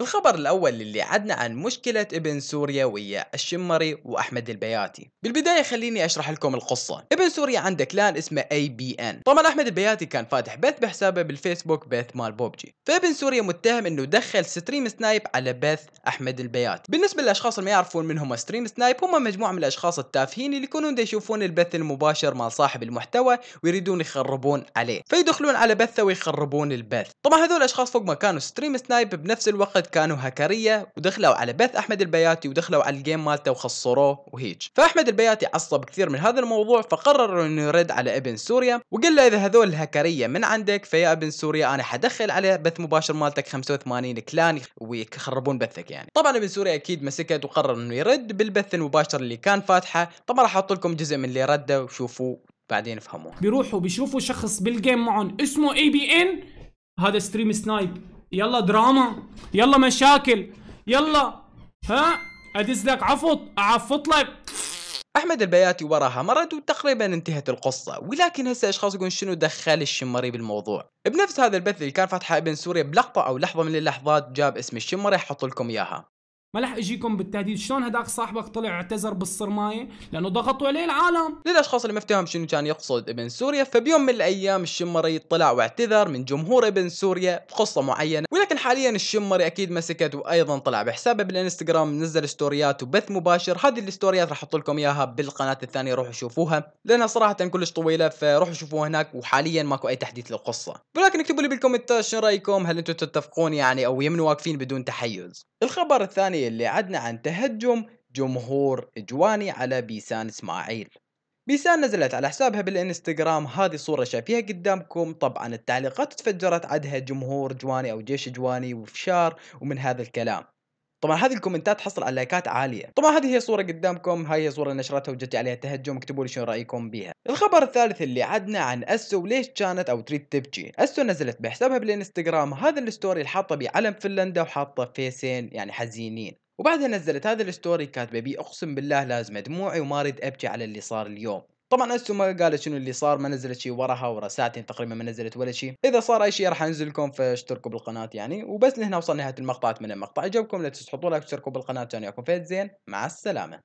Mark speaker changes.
Speaker 1: الخبر الأول اللي عدنا عن مشكلة ابن سوريا ويا الشمري وأحمد البياتي بالبداية خليني أشرح لكم القصة ابن سوريا عنده كلان اسمه اي بي ان طبعا أحمد البياتي كان فاتح بث بحسابه بالفيسبوك بث مال بوبجي فابن سوريا متهم انه دخل ستريم سنايب على بث أحمد البياتي بالنسبة للأشخاص اللي ما يعرفون من ستريم سنايب هم مجموعة من الأشخاص التافهين اللي يكونون يشوفون البث المباشر مال صاحب المحتوى ويريدون يخربون عليه فيدخلون على بثه ويخربون البث طبعا هذول الأشخاص فوق ما كانوا ستريم سنايب بنفس الوقت اعتقد كانوا هكريه ودخلوا على بث احمد البياتي ودخلوا على الجيم مالته وخسروه وهيج فاحمد البياتي عصب كثير من هذا الموضوع فقرر انه يرد على ابن سوريا وقال له اذا هذول الهكريه من عندك فيا ابن سوريا انا حدخل على بث مباشر مالتك 85 كلان ويخربون بثك يعني طبعا ابن سوريا اكيد مسكت وقرر انه يرد بالبث المباشر اللي كان فاتحه طبعا راح احط لكم جزء من اللي رده وشوفوا بعدين افهموه
Speaker 2: بيروحوا بيشوفوا شخص بالجيم معهم اسمه اي بي ان هذا ستريم سنايب يلا دراما
Speaker 1: يلا مشاكل يلا ها ادز لك عفط اعفط لك احمد البياتي وراها مرض وتقريبا انتهت القصه ولكن هسه اشخاص يقولون شنو دخل الشمري بالموضوع بنفس هذا البث اللي كان فاتحه ابن سوريا بلقطه او لحظه من اللحظات جاب اسم الشمري حط لكم اياها
Speaker 2: ما رح اجيكم بالتهديد شلون هداك صاحبك طلع اعتذر بالصرمايه
Speaker 1: لانه ضغطوا عليه العالم للاشخاص اللي ما افتهم شنو كان يقصد ابن سوريا فبيوم من الايام الشمري طلع واعتذر من جمهور ابن سوريا بقصه معينه ولكن حاليا الشمري اكيد مسكت وايضا طلع بحسابه بالانستغرام نزل ستوريات وبث مباشر هذه الستوريات راح احط لكم اياها بالقناه الثانيه روحوا شوفوها لانها صراحه كلش طويله فروحوا شوفوها هناك وحاليا ماكو اي تحديث للقصه ولكن اكتبوا لي بالكومنتات شنو رايكم هل انتم تتفقون يعني او يمنوا واقفين بدون تحيز الخبر الثاني اللي عدنا عن تهجم جمهور إجواني على بيسان إسماعيل بيسان نزلت على حسابها بالانستغرام هذه صورة شايفيها قدامكم طبعا التعليقات تفجرت عدها جمهور جواني أو جيش جواني وفشار ومن هذا الكلام طبعا هذه الكومنتات حصل على لايكات عاليه طبعا هذه هي صوره قدامكم هاي هي صوره نشرتها وجت عليها تهجم اكتبوا لي شنو رايكم بها الخبر الثالث اللي عدنا عن اسو وليش كانت او تريد تبكي اسو نزلت بحسابها بالانستغرام هذا الستوري اللي حاطه بعلم فنلندا وحاطه فيسين يعني حزينين وبعدها نزلت هذا الستوري كاتبه بي اقسم بالله لازمه دموعي وما اريد ابكي على اللي صار اليوم طبعا استو ما قالت شنو اللي صار ما نزلت شيء وراها ورا ساعتين تقريبا ما نزلت ولا شيء اذا صار اي شيء راح انزل لكم فاشتركوا بالقناه يعني وبس لهنا وصلنا نهايه المقطع اتمنى المقطع عجبكم لا تنسوا تحطوا لايك وتشتركوا بالقناه كان وياكم فهد زين مع السلامه